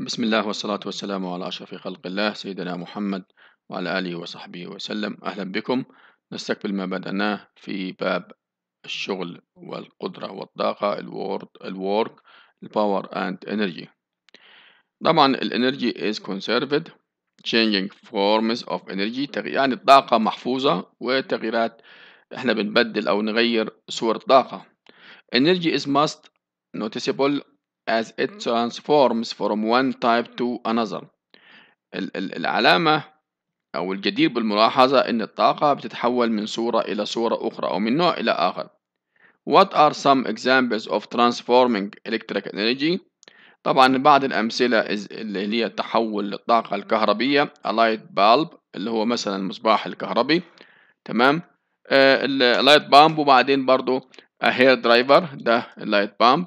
بسم الله والصلاة والسلام على أشرف خلق الله سيدنا محمد وعلى آله وصحبه وسلم أهلا بكم نستقبل ما بدأناه في باب الشغل والقدرة والطاقة الورد الورك الباور and energy طبعا الانرجي is conserved changing forms of energy يعني الطاقة محفوظة وتغييرات احنا بنبدل او نغير صور الطاقة energy is most noticeable as it transforms from one type to another العلامة أو الجدير بالملاحظة أن الطاقة بتتحول من صورة إلى صورة أخرى أو من نوع إلى آخر What are some examples of transforming electric energy؟ طبعا بعض الأمثلة اللي هي تحول الطاقة الكهربية a light bulb اللي هو مثلا المصباح الكهربي تمام آه، اللايت بامب وبعدين برضو a hair driver ده اللايت بامب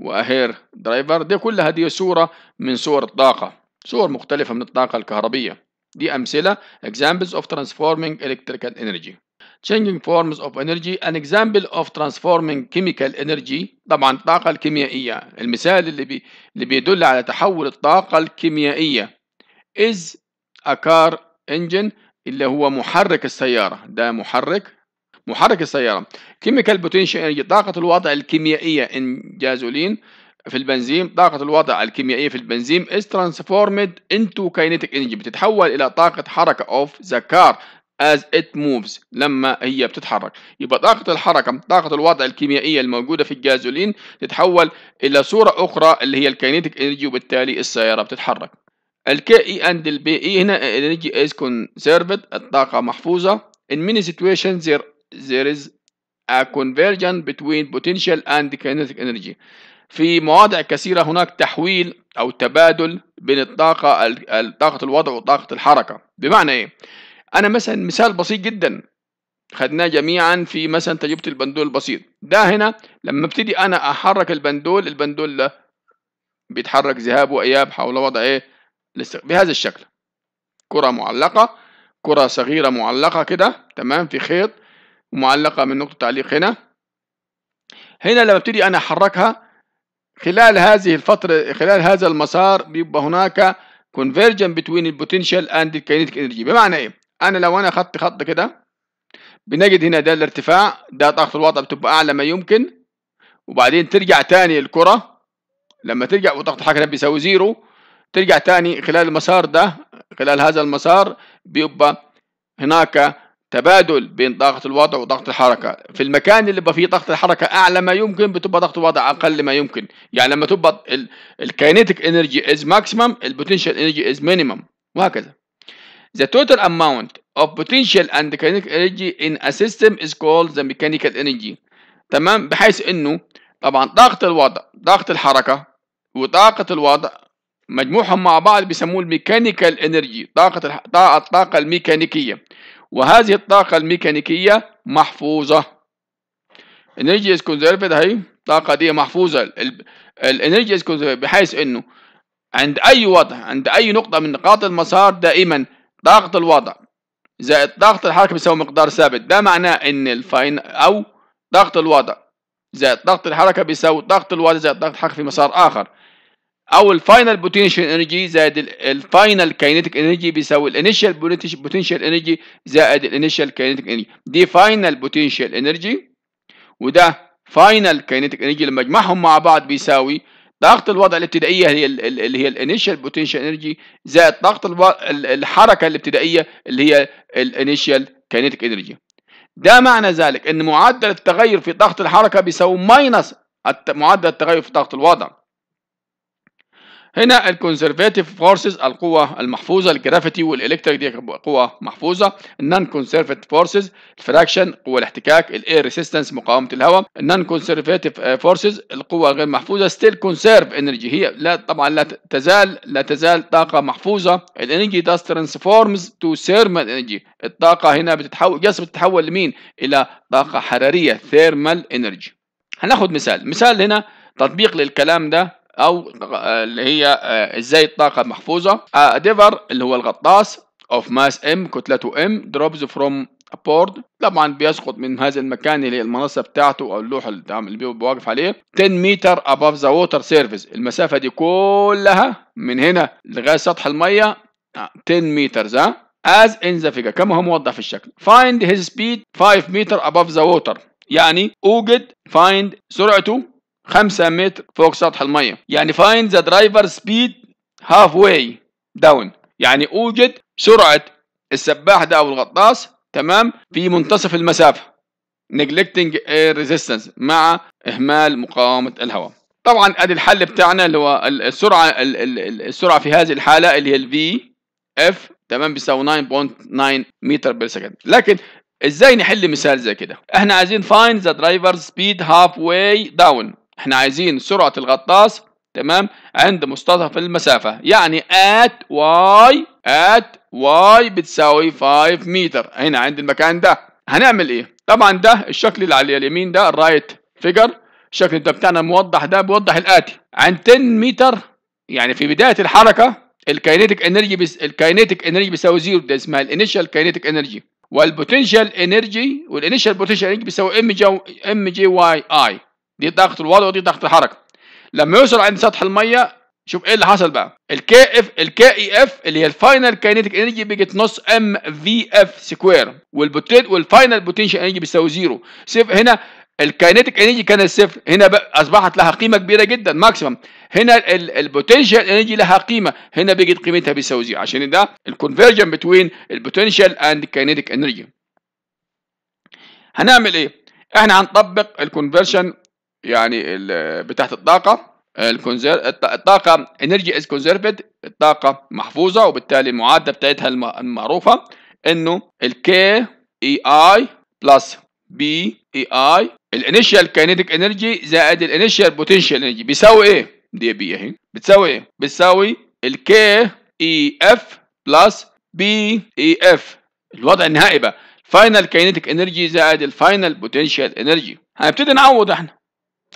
وأهير درايفر دي كلها دي صورة من صور الطاقة صور مختلفة من الطاقة الكهربية دي أمثلة examples of transforming electrical energy changing forms of energy an example of transforming chemical energy طبعا الطاقة الكيميائية المثال اللي, بي اللي بيدل على تحول الطاقة الكيميائية is a car engine اللي هو محرك السيارة ده محرك محرك السيارة كيميكال بوتنشال انرجي يعني طاقة الوضع الكيميائية ان جازولين في البنزين طاقة الوضع الكيميائية في البنزين is transformed into kinetic energy بتتحول إلى طاقة حركة of the car as it moves لما هي بتتحرك يبقى طاقة الحركة طاقة الوضع الكيميائية الموجودة في الجازولين تتحول إلى صورة أخرى اللي هي الكينيتيك انرجي وبالتالي السيارة بتتحرك الكي اي اند البي اي هنا الانرجي از كونسيرفد الطاقة محفوظة in many situations there there is a convergence between potential and kinetic energy في مواضع كثيرة هناك تحويل أو تبادل بين الطاقة طاقة الوضع وطاقة الحركة بمعنى إيه؟ أنا مثلا مثال بسيط جدا خدناه جميعا في مثلا تجربة البندول البسيط ده هنا لما ابتدي أنا أحرك البندول البندول ده بيتحرك ذهاب وإياب حول وضع إيه؟ بهذا الشكل كرة معلقة كرة صغيرة معلقة كده تمام في خيط ومعلقة من نقطة تعليق هنا هنا لما ابتدي أنا أحركها خلال هذه الفترة خلال هذا المسار بيبقى هناك convergence between البوتنشال اند الكينيتيك انرجي بمعنى ايه؟ انا لو انا خدت خط كده بنجد هنا ده الارتفاع ده طاقة الوضع بتبقى اعلى ما يمكن وبعدين ترجع تاني الكرة لما ترجع وضغط الحركة بيساوي زيرو ترجع تاني خلال المسار ده خلال هذا المسار بيبقى هناك تبادل بين ضغط الوضع وضغط الحركه في المكان اللي بقى فيه ضغط الحركه اعلى ما يمكن بتبقى ضغط الوضع اقل ما يمكن يعني لما تبقى الكاينيتيك انرجي از ماكسيمم البوتنشال انرجي از مينيمم وهكذا The total amount of potential and kinetic energy in a system is called the mechanical energy تمام بحيث انه طبعا ضغط الوضع ضغط الحركه وطاقه الوضع مجموعهم مع بعض بيسموه الميكانيكال انرجي طاقه الح... الطاقه الميكانيكيه وهذه الطاقة الميكانيكية محفوظة energy is conserved هي الطاقة دي محفوظة energy is conserved بحيث انه عند اي وضع عند اي نقطة من نقاط المسار دائما طاقة الوضع زائد ضغط الحركة بيساوي مقدار ثابت ده معناه ان الفاين او ضغط الوضع زائد ضغط الحركة بيساوي ضغط الوضع زائد ضغط الحركة في مسار اخر او الفاينل بوتنشال انرجي زائد الفاينل كاينتيك انرجي بيساوي الانيشال بوتنشال انرجي زائد الانيشال كاينتيك انرجي دي فاينل بوتنشال انرجي وده فاينل كاينتيك انرجي لما اجمعهم مع بعض بيساوي طاقة الوضع الابتدائية هي اللي هي الانيشال بوتنشال انرجي زائد طاقة الحركة الابتدائية اللي هي الانيشال كاينتيك انرجي ده معنى ذلك ان معدل التغير في طاقة الحركة بيساوي ماينس معدل التغير في طاقة الوضع هنا الكونسرفاتيف فورسز القوة المحفوظة الجرافيتي والإلكتريك دي قوة محفوظة النون كونسرفاتيف فورسز الفراكشن قوة الاحتكاك الاير ريسيستنس مقاومة الهواء النون كونسرفاتيف فورسز القوة غير محفوظة ستيل كونسرف انرجي هي لا طبعا لا تزال لا تزال طاقة محفوظة الانرجي داز ترانسفورمز تو ثيرمال انرجي الطاقة هنا بتتحول جالسة بتتحول لمين؟ إلى طاقة حرارية ثيرمال انرجي هناخد مثال مثال هنا تطبيق للكلام ده او آه، اللي هي آه، ازاي الطاقه محفوظه ديفر آه، اللي هو الغطاس اوف ماس ام كتلته ام دروبز فروم بورد طبعا بيسقط من هذا المكان اللي هي المنصه بتاعته او اللوح اللي بيبقى واقف عليه 10 متر اباف ذا ووتر سيرفيس المسافه دي كلها من هنا لغايه سطح الميه 10 مترز ها as in the figure كما هو موضح في الشكل find his speed 5 متر above the water يعني اوجد find سرعته 5 متر فوق سطح المية يعني find the driver speed halfway down يعني أوجد سرعة السباح ده أو الغطاس تمام في منتصف المسافة neglecting air resistance مع إهمال مقاومة الهواء طبعا ادي الحل بتاعنا اللي هو السرعه السرعه في هذه الحاله اللي هي الفي اف تمام بيساوي 9.9 متر بير سكند لكن ازاي نحل مثال زي كده احنا عايزين فايند ذا درايفر سبيد هاف واي داون احنا عايزين سرعة الغطاس تمام عند مستطف المسافة يعني at y at y بتساوي 5 متر هنا عند المكان ده هنعمل ايه طبعا ده الشكل اللي على اليمين ده الرايت فيجر الشكل ده بتاعنا موضح ده بيوضح الاتي عند 10 متر يعني في بداية الحركة الكينيتيك انرجي بس انرجي بيساوي زيرو ده اسمها الانيشال كينيتيك انرجي والبوتنشال انرجي والانيشال بوتنشال انرجي بيساوي ام جي ام جي واي اي دي ضغط الوضع ودي ضغط الحركه لما يوصل عند سطح الميه شوف ايه اللي حصل بقى الكي اف الكي اي اف اللي هي الفاينل كاينيتيك انرجي بيجت نص ام في اف سكوير والبوتين والفاينل بوتنشال انرجي بيساوي زيرو سيف هنا الكاينيتيك انرجي كانت صفر هنا بقى اصبحت لها قيمه كبيره جدا ماكسيمم هنا البوتنشال انرجي لها قيمه هنا بيجت قيمتها بيساوي زيرو عشان ده الكونفرجن بتوين البوتنشال اند كاينيتيك انرجي هنعمل ايه احنا هنطبق الكونفرشن يعني بتاعت الطاقة الكونزير الطاقة انرجي از كونزرفد الطاقة محفوظة وبالتالي المعادلة بتاعتها المعروفة انه الكي اي اي بلس بي اي اي الانيشال كاينيتيك انرجي زائد الانيشال بوتنشال انرجي بيساوي ايه؟ دي بي اهي بتساوي ايه؟ بتساوي الكي اي اف بلس بي اي اف الوضع النهائي بقى فاينل كاينيتيك انرجي زائد الفاينل بوتنشال انرجي هنبتدي نعوض احنا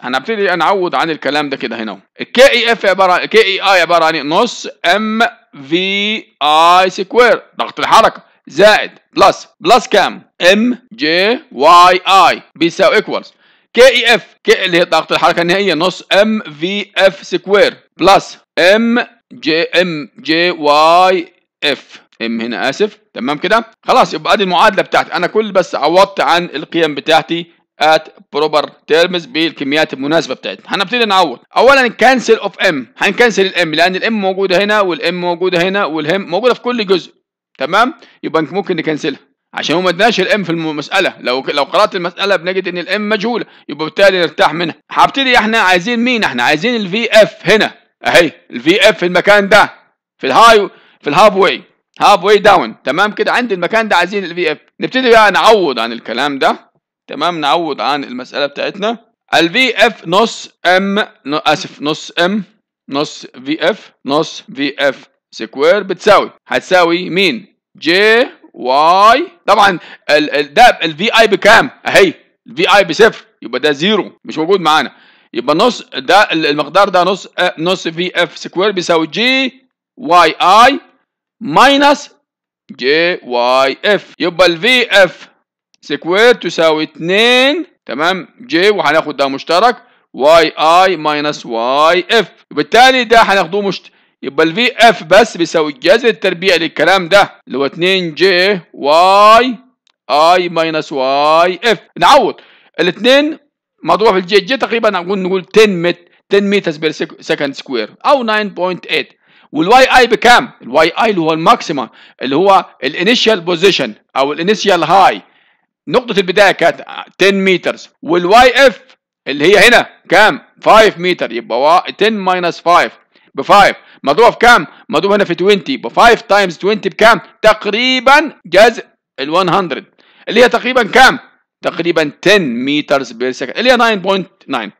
هنبتدي نعوض عن الكلام ده كده هنا الكي اي اف عباره عن كي اي اي عباره عن نص ام في اي سكوير ضغط الحركه زائد بلس بلس كام ام جي واي اي بيساوي ايكوالز كي اي اف كي اللي هي ضغط الحركه النهائيه نص ام في اف سكوير بلس ام جي ام جي واي اف ام هنا اسف تمام كده خلاص يبقى ادي المعادله بتاعتي انا كل بس عوضت عن القيم بتاعتي ات بروبر تيرمز بالكميات المناسبه بتاعتنا هنبتدي نعوض اولا كانسل اوف ام هنكنسل الام لان الام موجوده هنا والام موجوده هنا والهم موجوده في كل جزء تمام يبقى ممكن نكنسلها عشان ما ادناش الام في المساله لو لو قرات المساله بنجد ان الام مجهوله يبقى بالتالي نرتاح منها هبتدي احنا عايزين مين احنا عايزين الفي اف هنا اهي الفي اف في المكان ده في الهاي في الهاف واي هاف واي داون تمام كده عند المكان ده عايزين الفي اف نبتدي بقى نعوض عن الكلام ده تمام نعوض عن المسألة بتاعتنا الفي اف نص ام اسف نص ام نص في اف نص في اف سكوير بتساوي هتساوي مين جي واي طبعا ال ال ده الفي اي بكام اهي الفي اي بصفر يبقى ده زيرو مش موجود معانا يبقى نص ده المقدار ده نص آه، نص في اف سكوير بيساوي جي واي اي ماينس جي واي اف يبقى الفي اف سكوير تساوي 2 تمام جي وهناخد ده مشترك واي اي ماينس واي اف وبالتالي ده هناخده مشت يبقى الفي اف بس بيساوي الجذر التربيعي للكلام ده اللي هو 2 جي واي اي ماينس واي اف نعوض الاثنين مضروب في الجي جي تقريبا نقول نقول 10 مت 10 متر بير سكند سكوير او 9.8 والواي اي بكام؟ الواي اي اللي هو الماكسيما اللي هو الانيشال بوزيشن او الانيشال هاي نقطة البداية كانت 10 متر والواي اف اللي هي هنا كام 5 متر يبقى 10 ماينس 5 ب 5 مضروبة في كام مضروبة هنا في 20 ب 5 تايمز 20 بكام تقريبا جزء ال 100 اللي هي تقريبا كام تقريبا 10 متر بير سكند اللي هي 9.9